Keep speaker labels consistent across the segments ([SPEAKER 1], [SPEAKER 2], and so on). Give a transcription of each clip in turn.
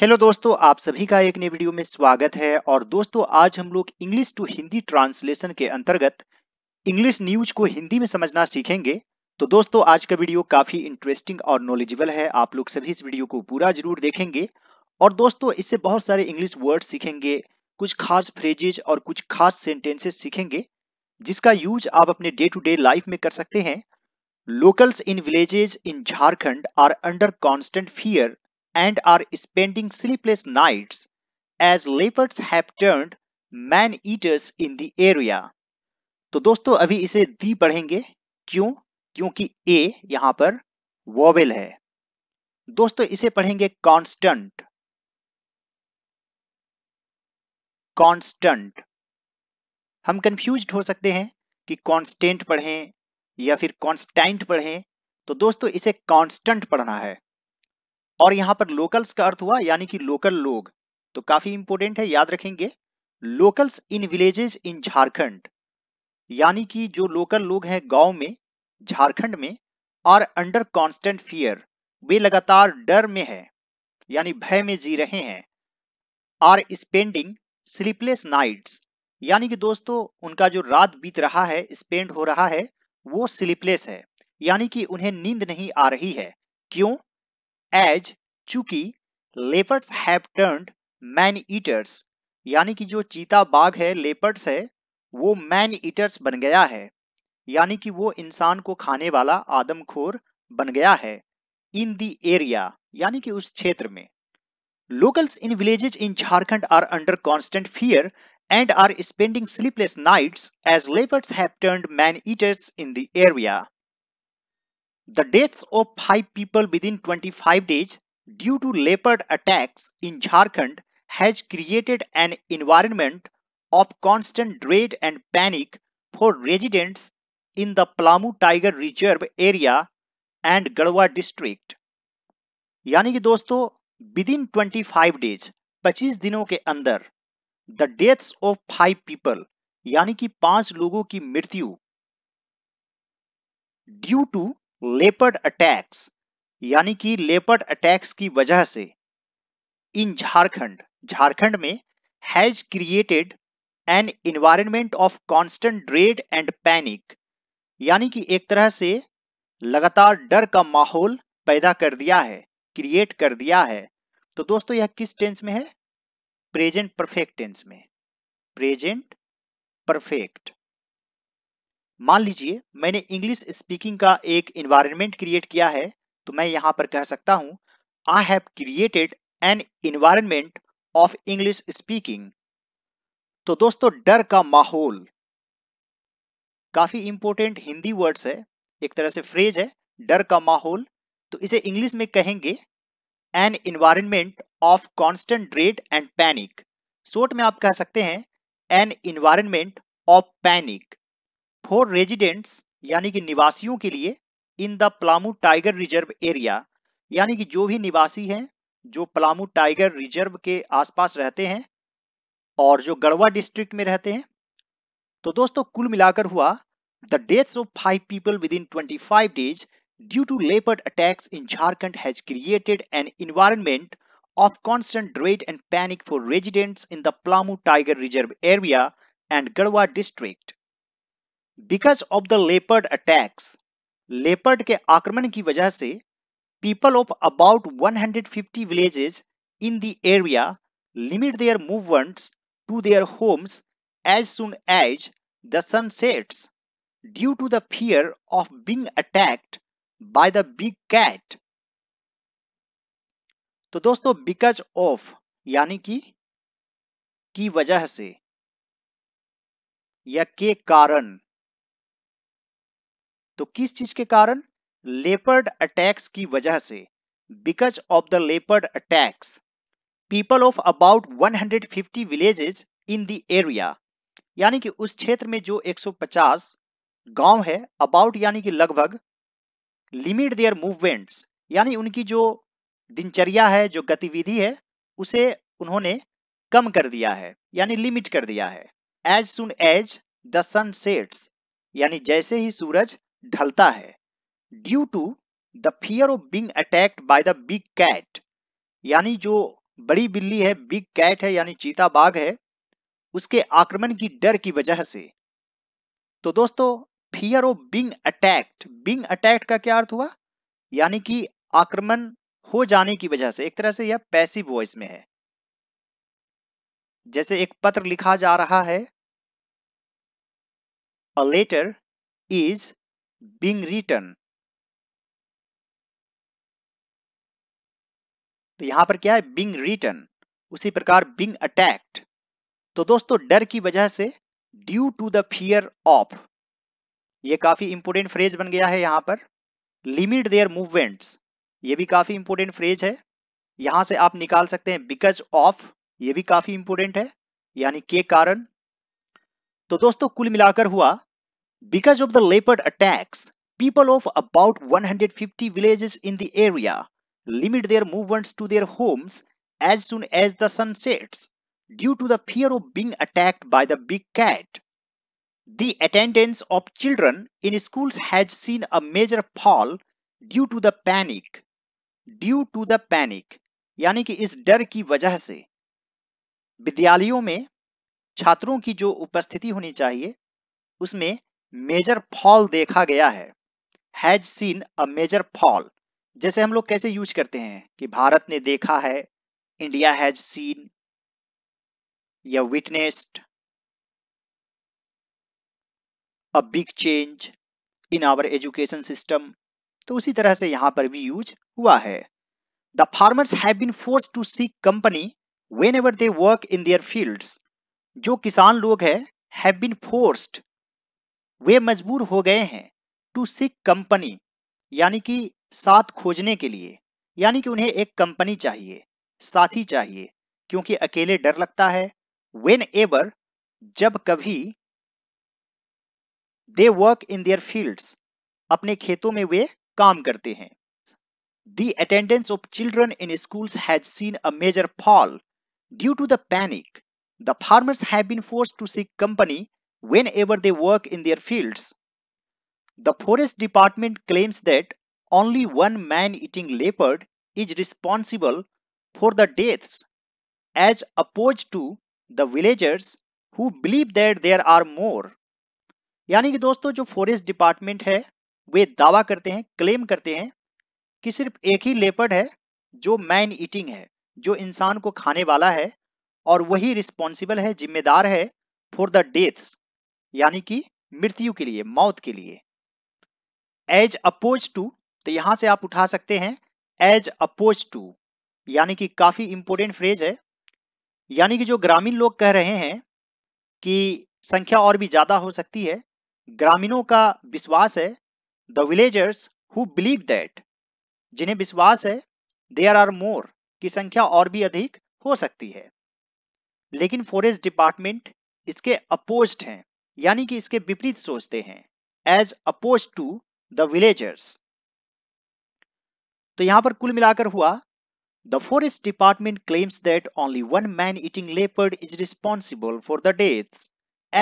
[SPEAKER 1] Hello दोस्तों आप सभी का एक नए वीडियो में स्वागत है और दोस्तों आज हम लोग इंग्लिश टू हिंदी ट्रांसलेशन के अंतर्गत इंग्लिश न्यूज को हिंदी में समझना सीखेंगे तो दोस्तों आज का वीडियो काफी इंटरेस्टिंग और नॉलेजेबल है आप लोग सभी इस वीडियो को पूरा जरूर देखेंगे और दोस्तों इससे बहुत सारे इंग्लिश वर्ड सीखेंगे कुछ खास फ्रेजेज और कुछ खास सेंटेंसेस सीखेंगे जिसका यूज आप अपने डे टू डे लाइफ में कर सकते हैं locals in villages in Jharkhand are under constant fear and are spending sleepless nights as leopards have turned man eaters in the area. तो दोस्तों अभी इसे दी पढ़ेंगे क्यों क्योंकि ए यहां पर वॉवेल है दोस्तों इसे पढ़ेंगे कांस्टेंट कांस्टेंट हम कंफ्यूज हो सकते हैं कि कांस्टेंट पढ़ें या फिर कांस्टेंट पढ़ें तो दोस्तों इसे कांस्टेंट पढ़ना है और यहां पर लोकल्स का अर्थ हुआ यानी कि लोकल लोग तो काफी इंपोर्टेंट है याद रखेंगे locals in villages in Jharkhand यानी कि जो लोकल लोग हैं गांव में झारखंड में आर अंडर कॉन्स्टेंट फियर वे लगातार डर में है यानी भय में जी रहे हैं आर स्पेंडिंग स्लीपलेस नाइट्स यानी कि दोस्तों उनका जो रात बीत रहा है स्पेंड हो रहा है वो स्लीपलेस है यानी कि उन्हें नींद नहीं आ रही है क्यों एज चूंकि leopards have turned man eaters यानी कि जो चीता बाघ है लेपर्स है वो मैन ईटर्स बन गया है यानी कि वो इंसान को खाने वाला आदमखोर बन गया है इन द एरिया यानी कि उस क्षेत्र में locals in villages in Jharkhand are under constant fear and are spending sleepless nights as leopards have turned man eaters in the area The deaths of five people within 25 days due to leopard attacks in Jharkhand has created an environment of constant dread and panic for residents in the Plamu Tiger Reserve area and Garhwa district. यानी कि दोस्तों within 25 days, 25 दिनों के अंदर the deaths of five people, यानी कि पांच लोगों की मृत्यु due to लेपर्ड अटैक्स यानी कि लेपर्ड अटैक्स की वजह से इन झारखंड झारखंड में has created an environment of constant dread and panic यानी कि एक तरह से लगातार डर का माहौल पैदा कर दिया है क्रिएट कर दिया है तो दोस्तों यह किस टेंस में है प्रेजेंट परफेक्ट टेंस में प्रेजेंट परफेक्ट मान लीजिए मैंने इंग्लिश स्पीकिंग का एक इन्वायरमेंट क्रिएट किया है तो मैं यहाँ पर कह सकता हूँ I have created an environment of English speaking तो दोस्तों डर का माहौल काफी इंपोर्टेंट हिंदी वर्ड्स है एक तरह से फ्रेज है डर का माहौल तो इसे इंग्लिश में कहेंगे an environment of constant dread and panic short में आप कह सकते हैं an environment of panic for residents यानी कि निवासियों के लिए in the Palamu Tiger Reserve area यानी कि जो भी निवासी हैं जो पलामू टाइगर रिजर्व के आसपास रहते हैं और जो गढ़वा डिस्ट्रिक्ट में रहते हैं तो दोस्तों कुल मिलाकर हुआ the deaths of five people within five days due to leopard attacks in Jharkhand has created an environment of constant dread and panic for residents in the Palamu Tiger Reserve area and Garhwa district because of the leopard attacks leopard के आक्रमण की वजह से people of about 150 villages in the area limit their movements to their homes as soon as the sun sets due to the fear of being attacked by the big cat तो दोस्तों because of यानी कि की वजह से या के कारण तो किस चीज के कारण लेपर्ड अटैक्स की वजह से because of the leopard attacks people of about 150 villages in the area यानी कि उस क्षेत्र में जो 150 गांव है अबाउट यानी कि लगभग लिमिट देयर मूवमेंट्स यानी उनकी जो दिनचर्या है जो गतिविधि है उसे उन्होंने कम कर दिया है यानी लिमिट कर दिया है as soon as the sun sets यानी जैसे ही सूरज ढलता है due to the fear of being attacked by the big cat यानी जो बड़ी बिल्ली है बिग कैट है यानी चीता बाघ है उसके आक्रमण की डर की वजह से तो दोस्तों fear of being attacked being attacked का क्या अर्थ हुआ यानी कि आक्रमण हो जाने की वजह से एक तरह से यह पैसिव वॉइस में है जैसे एक पत्र लिखा जा रहा है a letter is being written तो यहां पर क्या है बिंग रिटर्न उसी प्रकार बिंग अटैक्ट तो दोस्तों डर की वजह से due to the fear of ये काफी इंपोर्टेंट फ्रेज बन गया है यहां पर लिमिट देयर मूवमेंट्स ये भी काफी इंपोर्टेंट फ्रेज है यहां से आप निकाल सकते हैं बिकॉज ऑफ ये भी काफी इंपोर्टेंट है यानी के कारण तो दोस्तों कुल मिलाकर हुआ Because of the leopard attacks, people of about 150 villages in the area limit their movements to their homes as soon as the sun sets due to the fear of being attacked by the big cat. The attendance of children in schools has seen a major fall due to the panic. Due to the panic, यानी कि इस डर की वजह से विद्यालयों में छात्रों की जो उपस्थिति होनी चाहिए उसमें मेजर फॉल देखा गया है has seen a major fall जैसे हम लोग कैसे यूज करते हैं कि भारत ने देखा है इंडिया हैज सीन या witnessed a big change in our education system तो उसी तरह से यहां पर भी यूज हुआ है the farmers have been force to seek company whenever they work in their field जो किसान लोग हैं हैव बीन फोर्स्ड वे मजबूर हो गए हैं टू सिक कंपनी यानी कि साथ खोजने के लिए यानी कि उन्हें एक कंपनी चाहिए साथी चाहिए क्योंकि अकेले डर लगता है वेन एवर जब कभी दे वर्क इन दियर फील्ड अपने खेतों में वे काम करते हैं the attendance of children in school has seen a major fall due to the panic the farmers have been force to seek company whenever they work in their fields. The forest department claims that only one man-eating leopard is responsible for the deaths as opposed to the villagers who believe that there are more. यानी कि दोस्तों जो forest department है वे दावा करते हैं claim करते हैं कि सिर्फ एक ही लेपर्ड है जो मैन ईटिंग है जो इंसान को खाने वाला है और वही रिस्पॉन्सिबल है जिम्मेदार है फॉर द डेथ्स यानी कि मृत्यु के लिए मौत के लिए एज अपोज टू तो यहां से आप उठा सकते हैं एज अपोज टू यानी कि काफी इंपोर्टेंट फ्रेज है यानी कि जो ग्रामीण लोग कह रहे हैं कि संख्या और भी ज्यादा हो सकती है ग्रामीणों का विश्वास है the villagers who believe that जिन्हें विश्वास है देयर आर मोर की संख्या और भी अधिक हो सकती है लेकिन फॉरेस्ट डिपार्टमेंट इसके अपोज्ड हैं यानी कि इसके विपरीत सोचते हैं as opposed to the villagers तो यहां पर कुल मिलाकर हुआ the forest department claims that only one man eating leopard is responsible for the death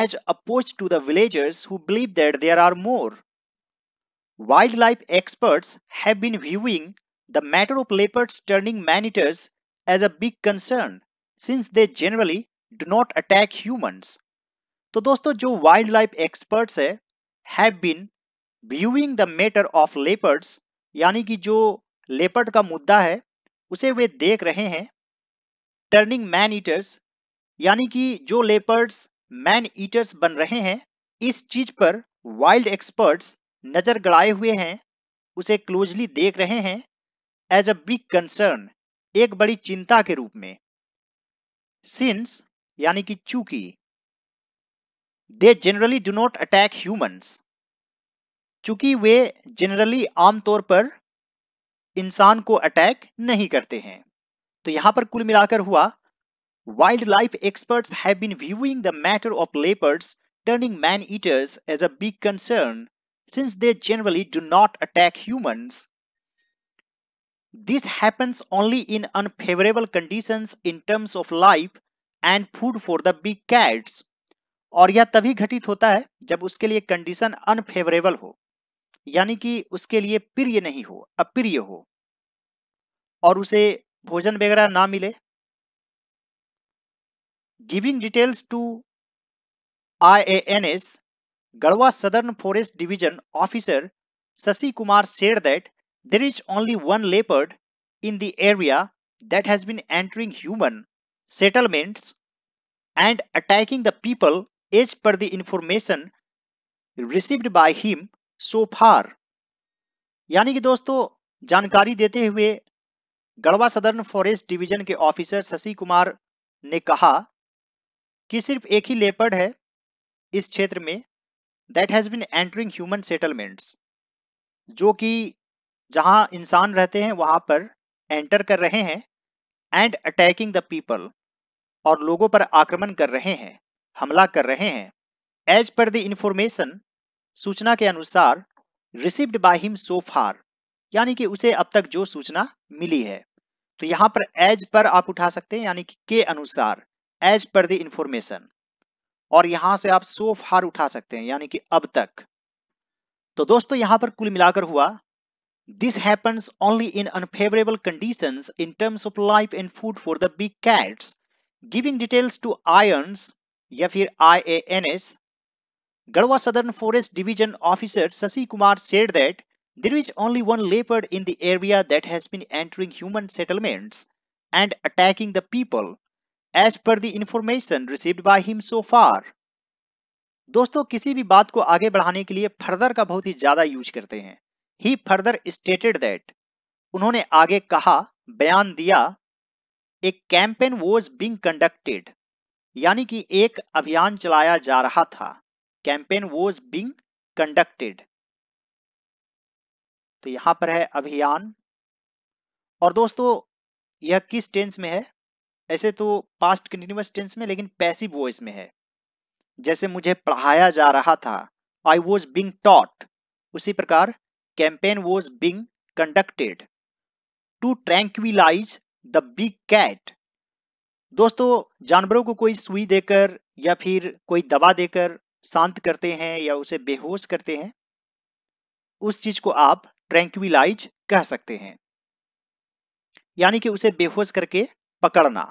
[SPEAKER 1] as opposed to the villagers who believe that there are more wildlife experts have been viewing the matter of leopards turning man eaters as a big concern since they generally do not attack humans तो दोस्तों जो wildlife experts है matter of leopards यानी कि जो leopard का मुद्दा है उसे वे देख रहे हैं टर्निंग मैन ईटर्स यानी कि जो लेपर्ड्स मैन ईटर्स बन रहे हैं इस चीज पर वाइल्ड एक्सपर्ट्स नजर गड़ाए हुए हैं उसे क्लोजली देख रहे हैं एज अ बिग कंसर्न एक बड़ी चिंता के रूप में सिंस यानी कि चूकी they generally do not attack humans चूंकि वे जनरली आमतौर पर इंसान को अटैक नहीं करते हैं तो यहां पर कुल मिलाकर हुआ wildlife experts have been viewing the matter of leopards turning man eaters as a big concern since they generally do not attack humans this happens only in unfavourable condition in terms of life and food for the big cats और यह तभी घटित होता है जब उसके लिए condition unfavourable हो यानी कि उसके लिए प्रिय नहीं हो अप्रिय हो और उसे भोजन वगैरह ना मिले giving details to IANS Garhwa southern forest division officer Shashi Kumar said that there is only one leopard in the area that has been entering human settlements and attacking the people as per the information received by him so far यानी कि दोस्तों जानकारी देते हुए Garhwa southern forest division के officer Shashi Kumar ने कहा कि सिर्फ एक ही लेपर्ड है इस क्षेत्र में that has been entering human settlements जो कि जहां इंसान रहते हैं वहां पर एंटर कर रहे हैं एंड अटैकिंग द पीपल और लोगों पर आक्रमण कर रहे हैं हमला कर रहे हैं एज पर द इंफॉर्मेशन सूचना के अनुसार received by him so far यानी कि उसे अब तक जो सूचना मिली है तो यहां पर एज पर आप उठा सकते हैं यानी कि के अनुसार एज पर द इंफॉर्मेशन और यहां से आप सो फार उठा सकते हैं यानी कि अब तक तो दोस्तों यहां पर कुल मिलाकर हुआ this happens only in unfavourable condition in terms of life and food for the big cats giving details to IANS या फिर एस Garhwa southern forest division officer Shashi Kumar said that there is only one leopard in the area that has been entering human settlements and attacking the people as per the information receive by him so far दोस्तों किसी भी बात को आगे बढ़ाने के लिए further का बहुत ही ज्यादा यूज करते हैं ही फर्दर स्टेटेड दैट उन्होंने आगे कहा बयान दिया a campaign was being conducted यानी कि एक अभियान चलाया जा रहा था कैंपेन वॉज बींग कंडक्टेड तो यहां पर है अभियान और दोस्तों यह किस टेंस में है ऐसे तो पास्ट कंटिन्यूस टेंस में लेकिन पैसिव वॉइस में है जैसे मुझे पढ़ाया जा रहा था आई वॉज बिंग टॉट उसी प्रकार campaign was being conducted to tranquillise the big cat दोस्तों जानवरों को कोई सुई देकर या फिर कोई दवा देकर शांत करते हैं या उसे बेहोश करते हैं उस चीज को आप ट्रैंक्विलाइज कह सकते हैं यानी कि उसे बेहोश करके पकड़ना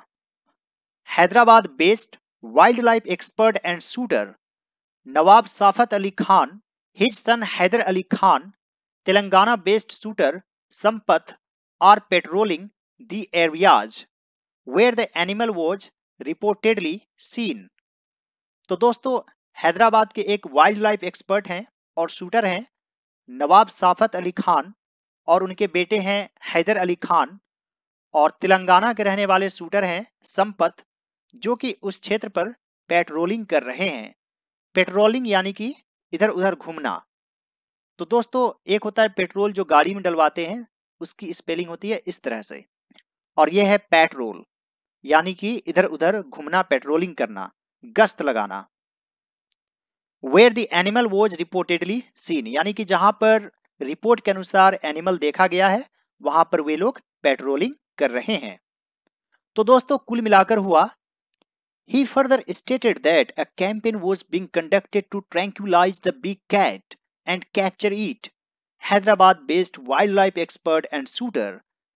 [SPEAKER 1] Hyderabad based wildlife expert and shooter Nawab Shafat Ali Khan his son Haider Ali Khan Telangana based shooter Sampath are patrolling the areas where the animal was reportedly seen तो दोस्तों हैदराबाद के एक वाइल्ड लाइफ एक्सपर्ट हैं और शूटर हैं नवाब साफत अली खान और उनके बेटे हैं हैदर अली खान और तेलंगाना के रहने वाले शूटर हैं संपत जो कि उस क्षेत्र पर पेट्रोलिंग कर रहे हैं पेट्रोलिंग यानी कि इधर उधर घूमना तो दोस्तों एक होता है पेट्रोल जो गाड़ी में डलवाते हैं उसकी स्पेलिंग होती है इस तरह से और यह है पेट्रोल यानी कि इधर उधर घूमना पेट्रोलिंग करना गश्त लगाना where the animal was reportedly seen यानी कि जहां पर रिपोर्ट के अनुसार एनिमल देखा गया है वहां पर वे लोग पेट्रोलिंग कर रहे हैं तो दोस्तों कुल मिलाकर हुआ He further stated that a campaign was being conducted to tranquilize the big cat and capture it. Hyderabad based wildlife expert and shooter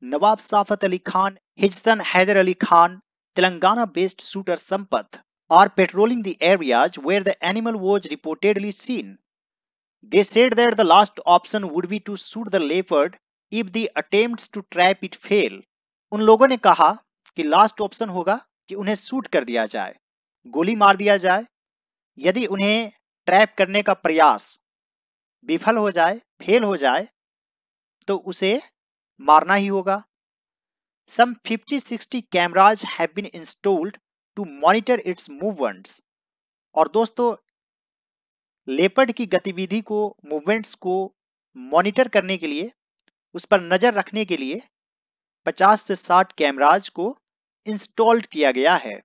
[SPEAKER 1] Nawab Shafat Ali Khan his son Haider Ali Khan Telangana based shooter Sampath are patrolling the where the animal was reportedly seen they said that the last option would be to shoot the leopard if the attempts to trap it fail उन लोगों ने कहा कि last option होगा कि उन्हें shoot कर दिया जाए गोली मार दिया जाए यदि उन्हें ट्रैप करने का प्रयास विफल हो जाए फेल हो जाए तो उसे मारना ही होगा some 50-60 cameras have been installed to monitor its movements और दोस्तों लेपर्ड की गतिविधि को मूवमेंट्स को मॉनिटर करने के लिए उस पर नजर रखने के लिए 50 से 60 कैमराज को इंस्टॉल्ड किया गया है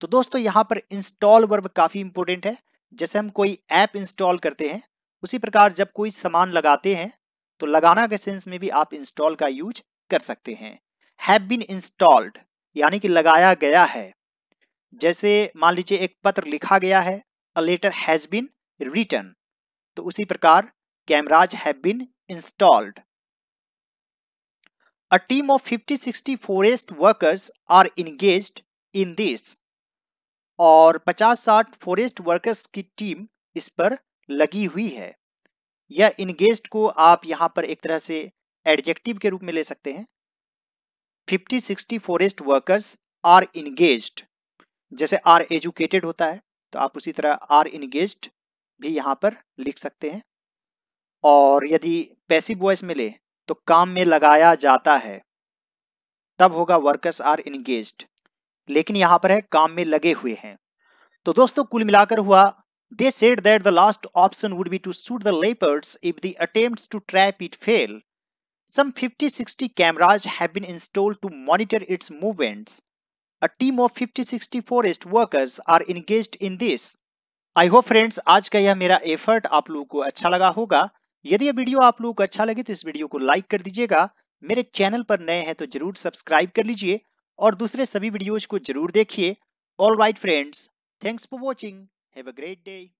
[SPEAKER 1] तो दोस्तों यहां पर इंस्टॉल वर्ब काफी इंपोर्टेंट है जैसे हम कोई ऐप इंस्टॉल करते हैं उसी प्रकार जब कोई सामान लगाते हैं तो लगाना के सेंस में भी आप इंस्टॉल का यूज कर सकते हैं हैव बीन इंस्टॉल्ड यानी कि लगाया गया है जैसे मान लीजिए एक पत्र लिखा गया है a letter has been written तो उसी प्रकार cameras have been installed a team of 50-60 forest workers are engaged in this और 50-60 फॉरेस्ट वर्कर्स की टीम इस पर लगी हुई है या इंगेज्ड को आप यहां पर एक तरह से एडजेक्टिव के रूप में ले सकते हैं 50-60 फॉरेस्ट वर्कर्स आर इंगेज्ड जैसे आर एजुकेटेड होता है तो आप उसी तरह आर इंगेज्ड भी यहाँ पर लिख सकते हैं और यदि पैसिव वॉइस में ले तो काम में लगाया जाता है तब होगा वर्कर्स आर इनगेज लेकिन यहां पर है काम में लगे हुए हैं तो दोस्तों कुल मिलाकर हुआ They said that the last option would be to shoot the leopards if the attempts to trap it fail. Some 50-60 cameras have been installed to monitor its movements. A team of 50-60 forest workers are engaged in this. I hope, friends, आज का यह मेरा effort आप लोगों को अच्छा लगा होगा यदि यह वीडियो आप लोगों को अच्छा लगे तो इस वीडियो को लाइक कर दीजिएगा मेरे चैनल पर नए हैं तो जरूर सब्सक्राइब कर लीजिए और दूसरे सभी वीडियोज को जरूर देखिए have a great day.